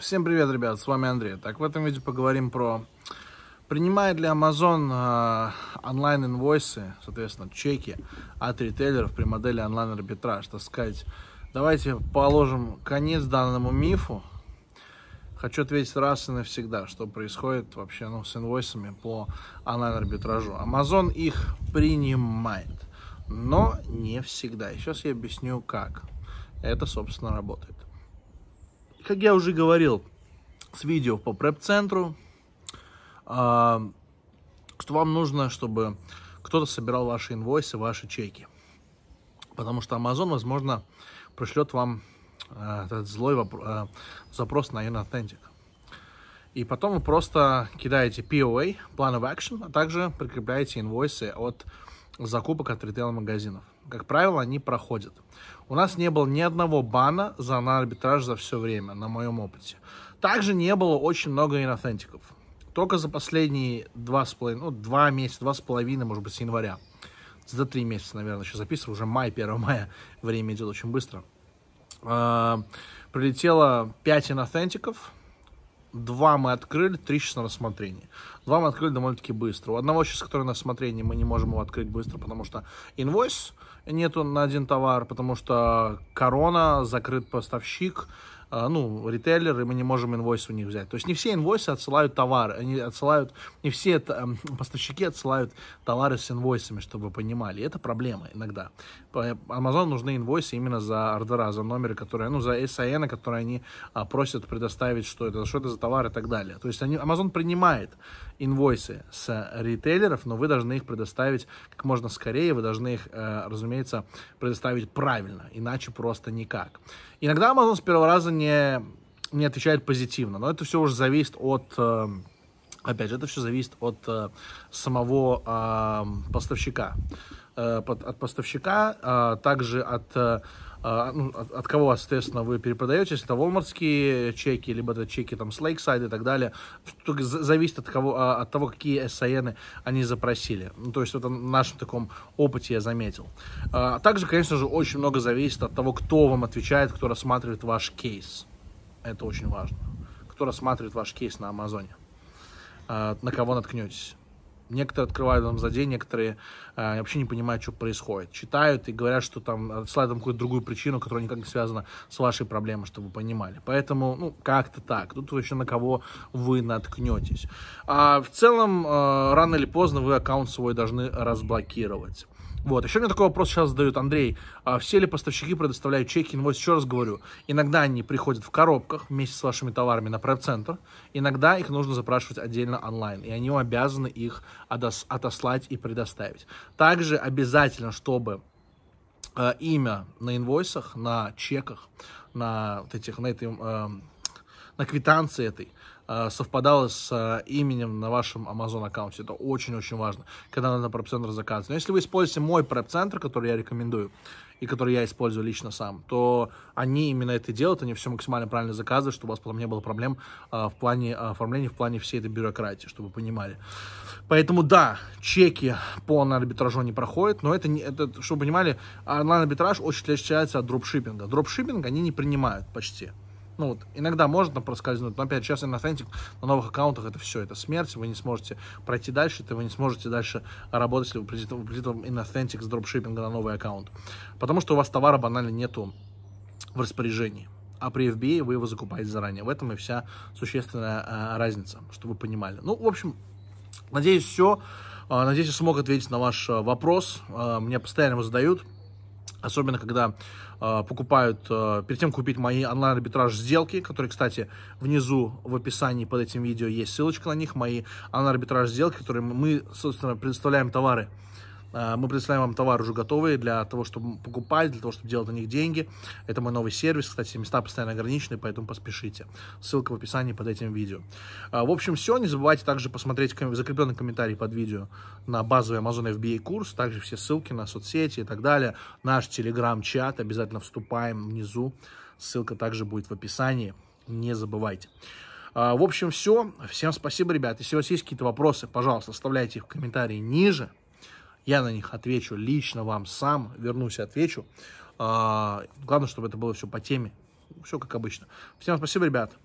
Всем привет, ребят, с вами Андрей. Так, в этом видео поговорим про принимает ли Amazon э, а, онлайн-инвойсы, соответственно, чеки от ритейлеров при модели онлайн-арбитраж. Так сказать, давайте положим конец данному мифу. Хочу ответить раз и навсегда, что происходит вообще ну, с инвойсами по онлайн-арбитражу. Amazon их принимает, но не всегда. И сейчас я объясню, как это, собственно, работает как я уже говорил с видео по преп-центру, а, что вам нужно, чтобы кто-то собирал ваши инвойсы, ваши чеки. Потому что Amazon, возможно, пришлет вам а, этот злой а, запрос на Unauthentic. И потом вы просто кидаете POA, Plan of Action, а также прикрепляете инвойсы от закупок от ритейл-магазинов. Как правило, они проходят. У нас не было ни одного бана за на арбитраж за все время, на моем опыте. Также не было очень много инотентиков. Только за последние два с половиной, ну, два месяца, два с половиной, может быть, с января. За три месяца, наверное, еще записываю, уже май, 1 мая, время идет очень быстро. А, прилетело 5 инотентиков, Два мы открыли, три сейчас на рассмотрении. Два мы открыли довольно-таки быстро. У одного сейчас, который на рассмотрении, мы не можем его открыть быстро, потому что инвойс нету на один товар, потому что корона, закрыт поставщик, а, ну, ритейлеры, мы не можем инвойс у них взять. То есть не все инвойсы отсылают товары, они отсылают, не все э, поставщики отсылают товары с инвойсами, чтобы вы понимали. Это проблема иногда. Amazon нужны инвойсы именно за ордера, за номеры, которые, ну, за SIN, которые они а, просят предоставить, что это, что это за товар и так далее. То есть они, Amazon принимает инвойсы с ритейлеров, но вы должны их предоставить как можно скорее, вы должны их, э, разумеется, предоставить правильно, иначе просто никак. Иногда Amazon с первого раза не, не отвечает позитивно. Но это все уже зависит от... Эм, опять же, это все зависит от э, самого эм, поставщика. Э, от поставщика, а также от... Э, а, ну, от кого, соответственно, вы перепродаете, если это волмарские чеки, либо это чеки там с Lakeside и так далее, только зависит от, кого, а, от того, какие SIN они запросили. Ну, то есть это на нашем таком опыте я заметил. А также, конечно же, очень много зависит от того, кто вам отвечает, кто рассматривает ваш кейс. Это очень важно. Кто рассматривает ваш кейс на Амазоне. А, на кого наткнетесь. Некоторые открывают там за день, некоторые э, вообще не понимают, что происходит. Читают и говорят, что там отсылают там какую-то другую причину, которая никак не связана с вашей проблемой, чтобы вы понимали. Поэтому, ну, как-то так. Тут вообще на кого вы наткнетесь. А в целом, э, рано или поздно вы аккаунт свой должны разблокировать. Вот. Еще мне такой вопрос сейчас задают, Андрей. А все ли поставщики предоставляют чеки, инвойс? Ну, Еще раз говорю, иногда они приходят в коробках вместе с вашими товарами на прайп-центр. Иногда их нужно запрашивать отдельно онлайн. И они обязаны их отослать и предоставить. Также обязательно, чтобы э, имя на инвойсах, на чеках, на, вот этих, на, этой, э, на квитанции этой, Э, совпадало с э, именем на вашем Amazon аккаунте. Это очень-очень важно, когда надо преп-центр заказывать. Но если вы используете мой проп центр который я рекомендую, и который я использую лично сам, то они именно это делают, они все максимально правильно заказывают, чтобы у вас потом не было проблем э, в плане оформления, в плане всей этой бюрократии, чтобы вы понимали. Поэтому да, чеки по онлайн-арбитражу не проходят, но это, не, это чтобы вы понимали, онлайн-арбитраж очень отличается от дропшиппинга. Дропшиппинг они не принимают почти. Ну вот, иногда можно проскользнуть, но опять сейчас Inauthentic на новых аккаунтах это все, это смерть, вы не сможете пройти дальше, это вы не сможете дальше работать, если вы придете, вы придете в Inauthentic с дропшиппинга на новый аккаунт. Потому что у вас товара банально нету в распоряжении а при FBA вы его закупаете заранее. В этом и вся существенная а, разница, чтобы вы понимали. Ну, в общем, надеюсь, все. А, надеюсь, я смог ответить на ваш а, вопрос. А, мне постоянно его задают. Особенно, когда э, покупают, э, перед тем, купить мои онлайн-арбитраж сделки, которые, кстати, внизу в описании под этим видео есть ссылочка на них, мои онлайн-арбитраж сделки, которые мы, собственно, предоставляем товары а, мы предоставляем вам товары уже готовые для того, чтобы покупать, для того, чтобы делать на них деньги. Это мой новый сервис. Кстати, места постоянно ограничены, поэтому поспешите. Ссылка в описании под этим видео. А, в общем, все. Не забывайте также посмотреть закрепленный комментарий под видео на базовый Amazon FBA курс. Также все ссылки на соцсети и так далее. Наш телеграм-чат. Обязательно вступаем внизу. Ссылка также будет в описании. Не забывайте. А, в общем, все. Всем спасибо, ребят. Если у вас есть какие-то вопросы, пожалуйста, оставляйте их в комментарии ниже. Я на них отвечу лично вам сам, вернусь и отвечу. А, главное, чтобы это было все по теме. Все как обычно. Всем спасибо, ребят.